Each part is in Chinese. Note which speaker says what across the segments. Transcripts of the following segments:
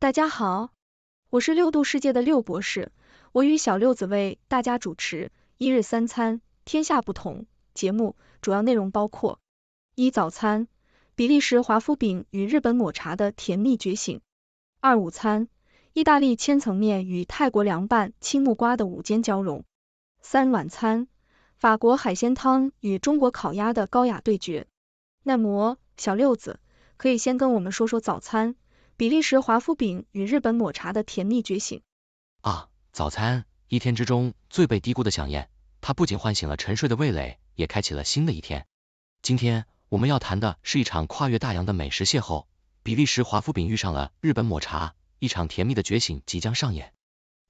Speaker 1: 大家好，我是六度世界的六博士，我与小六子为大家主持《一日三餐，天下不同》节目。主要内容包括：一、早餐，比利时华夫饼与日本抹茶的甜蜜觉醒；二、午餐，意大利千层面与泰国凉拌青木瓜的午间交融；三、晚餐，法国海鲜汤与中国烤鸭的高雅对决。那么，小六子，可以先跟我们说说早餐。比利时华夫饼与日本抹茶的甜蜜觉醒。
Speaker 2: 啊，早餐，一天之中最被低估的飨宴。它不仅唤醒了沉睡的味蕾，也开启了新的一天。今天我们要谈的是一场跨越大洋的美食邂逅，比利时华夫饼遇上了日本抹茶，一场甜蜜的觉醒即将上演。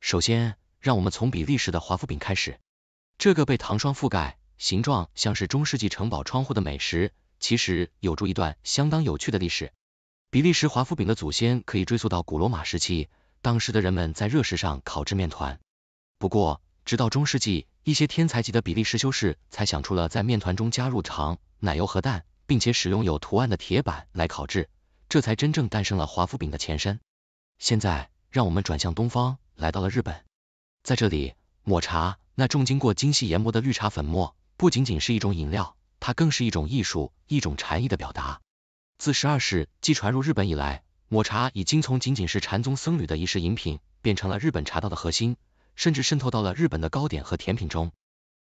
Speaker 2: 首先，让我们从比利时的华夫饼开始。这个被糖霜覆盖、形状像是中世纪城堡窗户的美食，其实有着一段相当有趣的历史。比利时华夫饼的祖先可以追溯到古罗马时期，当时的人们在热食上烤制面团。不过，直到中世纪，一些天才级的比利时修士才想出了在面团中加入糖、奶油和蛋，并且使用有图案的铁板来烤制，这才真正诞生了华夫饼的前身。现在，让我们转向东方，来到了日本。在这里，抹茶那重经过精细研磨的绿茶粉末，不仅仅是一种饮料，它更是一种艺术，一种禅意的表达。自十二世纪传入日本以来，抹茶已经从仅仅是禅宗僧侣的仪式饮品，变成了日本茶道的核心，甚至渗透到了日本的糕点和甜品中。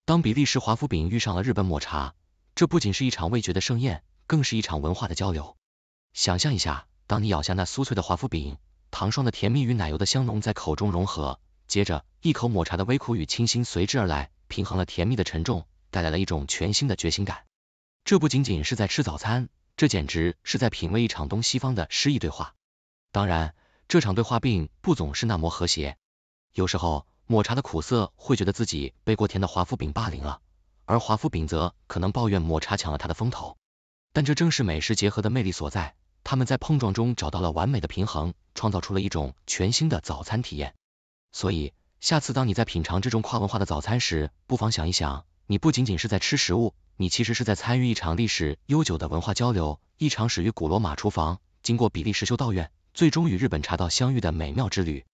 Speaker 2: 当比利时华夫饼遇上了日本抹茶，这不仅是一场味觉的盛宴，更是一场文化的交流。想象一下，当你咬下那酥脆的华夫饼，糖霜的甜蜜与奶油的香浓在口中融合，接着一口抹茶的微苦与清新随之而来，平衡了甜蜜的沉重，带来了一种全新的觉醒感。这不仅仅是在吃早餐。这简直是在品味一场东西方的诗意对话。当然，这场对话并不总是那么和谐，有时候抹茶的苦涩会觉得自己被过甜的华夫饼霸凌了，而华夫饼则可能抱怨抹茶抢了他的风头。但这正是美食结合的魅力所在，他们在碰撞中找到了完美的平衡，创造出了一种全新的早餐体验。所以，下次当你在品尝这种跨文化的早餐时，不妨想一想。你不仅仅是在吃食物，你其实是在参与一场历史悠久的文化交流，一场始于古罗马厨房，经过比利时修道院，最终与日本茶道相遇的美妙之旅。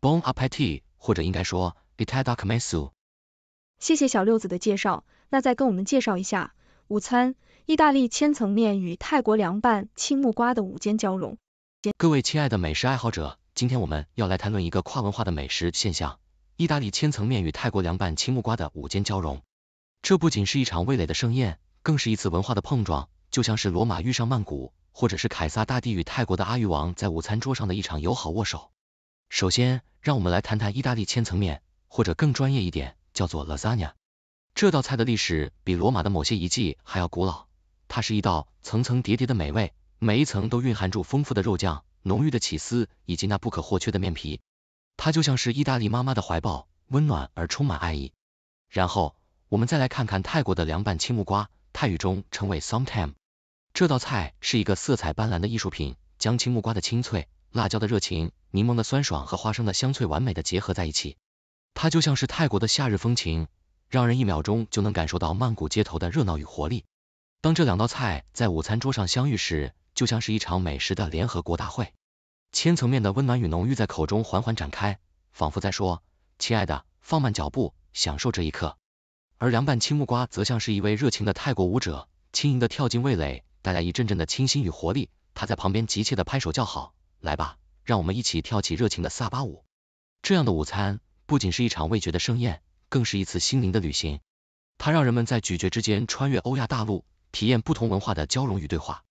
Speaker 2: Bon a p p e t i t 或者应该说，Itadakimasu。
Speaker 1: 谢谢小六子的介绍，那再跟我们介绍一下午餐，意大利千层面与泰国凉拌青木瓜的午间交融。
Speaker 2: 各位亲爱的美食爱好者，今天我们要来谈论一个跨文化的美食现象，意大利千层面与泰国凉拌青木瓜的午间交融。这不仅是一场味蕾的盛宴，更是一次文化的碰撞，就像是罗马遇上曼谷，或者是凯撒大帝与泰国的阿育王在午餐桌上的一场友好握手。首先，让我们来谈谈意大利千层面，或者更专业一点，叫做 Lasagna。这道菜的历史比罗马的某些遗迹还要古老。它是一道层层叠叠的美味，每一层都蕴含住丰富的肉酱、浓郁的起司以及那不可或缺的面皮。它就像是意大利妈妈的怀抱，温暖而充满爱意。然后。我们再来看看泰国的凉拌青木瓜，泰语中称为 Somtam。这道菜是一个色彩斑斓的艺术品，将青木瓜的清脆、辣椒的热情、柠檬的酸爽和花生的香脆完美的结合在一起。它就像是泰国的夏日风情，让人一秒钟就能感受到曼谷街头的热闹与活力。当这两道菜在午餐桌上相遇时，就像是一场美食的联合国大会。千层面的温暖与浓郁在口中缓缓展开，仿佛在说：“亲爱的，放慢脚步，享受这一刻。”而凉拌青木瓜则像是一位热情的泰国舞者，轻盈的跳进味蕾，带来一阵阵的清新与活力。他在旁边急切的拍手叫好：“来吧，让我们一起跳起热情的萨巴舞。”这样的午餐不仅是一场味觉的盛宴，更是一次心灵的旅行。它让人们在咀嚼之间穿越欧亚大陆，体验不同文化的交融与对话。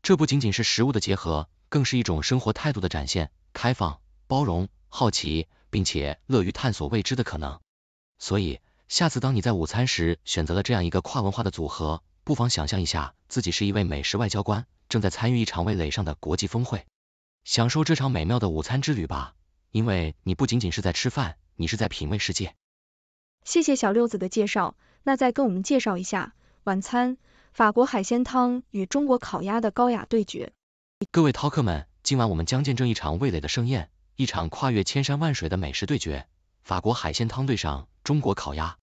Speaker 2: 这不仅仅是食物的结合，更是一种生活态度的展现：开放、包容、好奇，并且乐于探索未知的可能。所以。下次当你在午餐时选择了这样一个跨文化的组合，不妨想象一下自己是一位美食外交官，正在参与一场味蕾上的国际峰会，享受这场美妙的午餐之旅吧，因为你不仅仅是在吃饭，你是在品味世界。
Speaker 1: 谢谢小六子的介绍，那再跟我们介绍一下晚餐，法国海鲜汤与中国烤鸭的高雅对决。
Speaker 2: 各位饕客们，今晚我们将见证一场味蕾的盛宴，一场跨越千山万水的美食对决，法国海鲜汤对上中国烤鸭。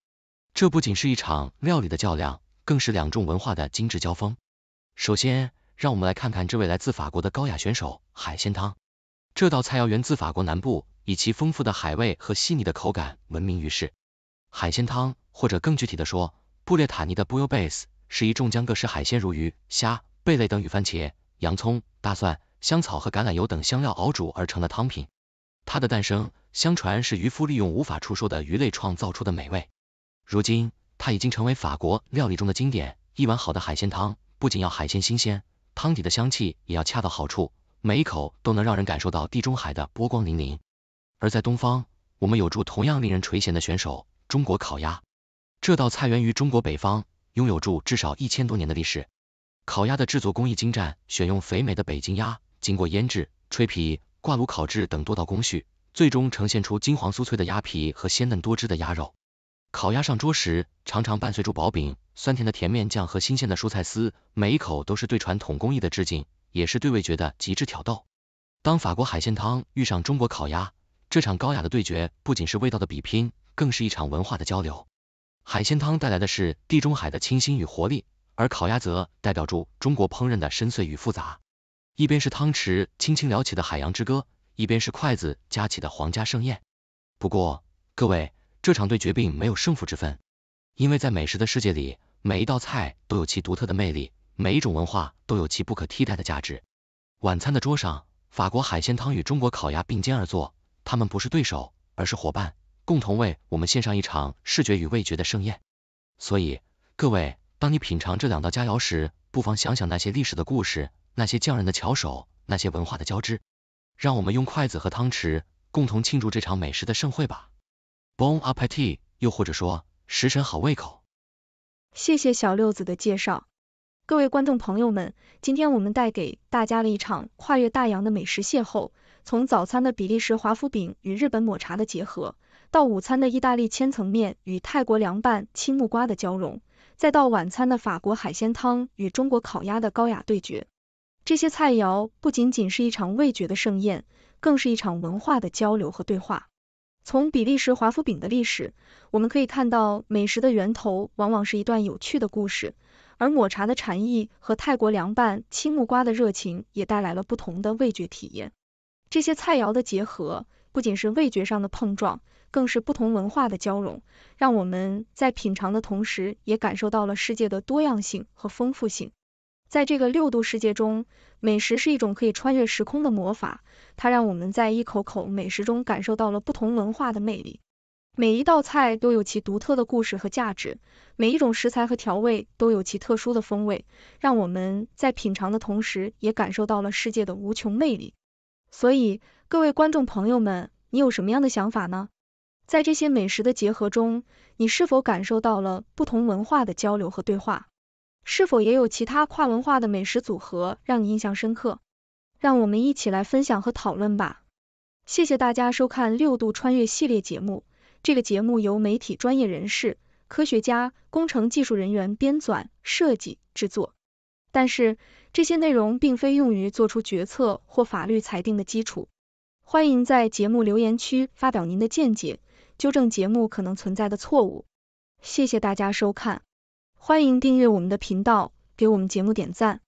Speaker 2: 这不仅是一场料理的较量，更是两种文化的精致交锋。首先，让我们来看看这位来自法国的高雅选手——海鲜汤。这道菜肴源自法国南部，以其丰富的海味和细腻的口感闻名于世。海鲜汤，或者更具体的说，布列塔尼的 Bouillabaisse，是一众将各式海鲜如鱼、虾、贝类等与番茄、洋葱、大蒜、香草和橄榄油等香料熬煮而成的汤品。它的诞生，相传是渔夫利用无法出售的鱼类创造出的美味。如今，它已经成为法国料理中的经典。一碗好的海鲜汤，不仅要海鲜新鲜，汤底的香气也要恰到好处，每一口都能让人感受到地中海的波光粼粼。而在东方，我们有着同样令人垂涎的选手——中国烤鸭。这道菜源于中国北方，拥有住至少一千多年的历史。烤鸭的制作工艺精湛，选用肥美的北京鸭，经过腌制、吹皮、挂炉烤制等多道工序，最终呈现出金黄酥脆的鸭皮和鲜嫩多汁的鸭肉。烤鸭上桌时，常常伴随住薄饼、酸甜的甜面酱和新鲜的蔬菜丝，每一口都是对传统工艺的致敬，也是对味觉的极致挑逗。当法国海鲜汤遇上中国烤鸭，这场高雅的对决不仅是味道的比拼，更是一场文化的交流。海鲜汤带来的是地中海的清新与活力，而烤鸭则代表住中国烹饪的深邃与复杂。一边是汤匙轻轻撩起的海洋之歌，一边是筷子夹起的皇家盛宴。不过，各位。这场对决并没有胜负之分，因为在美食的世界里，每一道菜都有其独特的魅力，每一种文化都有其不可替代的价值。晚餐的桌上，法国海鲜汤与中国烤鸭并肩而坐，他们不是对手，而是伙伴，共同为我们献上一场视觉与味觉的盛宴。所以，各位，当你品尝这两道佳肴时，不妨想想那些历史的故事，那些匠人的巧手，那些文化的交织。让我们用筷子和汤匙，共同庆祝这场美食的盛会吧。b o n a p p e t i t 又或者说食神好胃口。
Speaker 1: 谢谢小六子的介绍，各位观众朋友们，今天我们带给大家了一场跨越大洋的美食邂逅。从早餐的比利时华夫饼与日本抹茶的结合，到午餐的意大利千层面与泰国凉拌青木瓜的交融，再到晚餐的法国海鲜汤与中国烤鸭的高雅对决，这些菜肴不仅仅是一场味觉的盛宴，更是一场文化的交流和对话。从比利时华夫饼的历史，我们可以看到美食的源头往往是一段有趣的故事。而抹茶的禅意和泰国凉拌青木瓜的热情，也带来了不同的味觉体验。这些菜肴的结合，不仅是味觉上的碰撞，更是不同文化的交融，让我们在品尝的同时，也感受到了世界的多样性和丰富性。在这个六度世界中，美食是一种可以穿越时空的魔法，它让我们在一口口美食中感受到了不同文化的魅力。每一道菜都有其独特的故事和价值，每一种食材和调味都有其特殊的风味，让我们在品尝的同时也感受到了世界的无穷魅力。所以，各位观众朋友们，你有什么样的想法呢？在这些美食的结合中，你是否感受到了不同文化的交流和对话？是否也有其他跨文化的美食组合让你印象深刻？让我们一起来分享和讨论吧。谢谢大家收看《六度穿越》系列节目。这个节目由媒体专业人士、科学家、工程技术人员编纂、设计、制作，但是这些内容并非用于做出决策或法律裁定的基础。欢迎在节目留言区发表您的见解，纠正节目可能存在的错误。谢谢大家收看。欢迎订阅我们的频道，给我们节目点赞。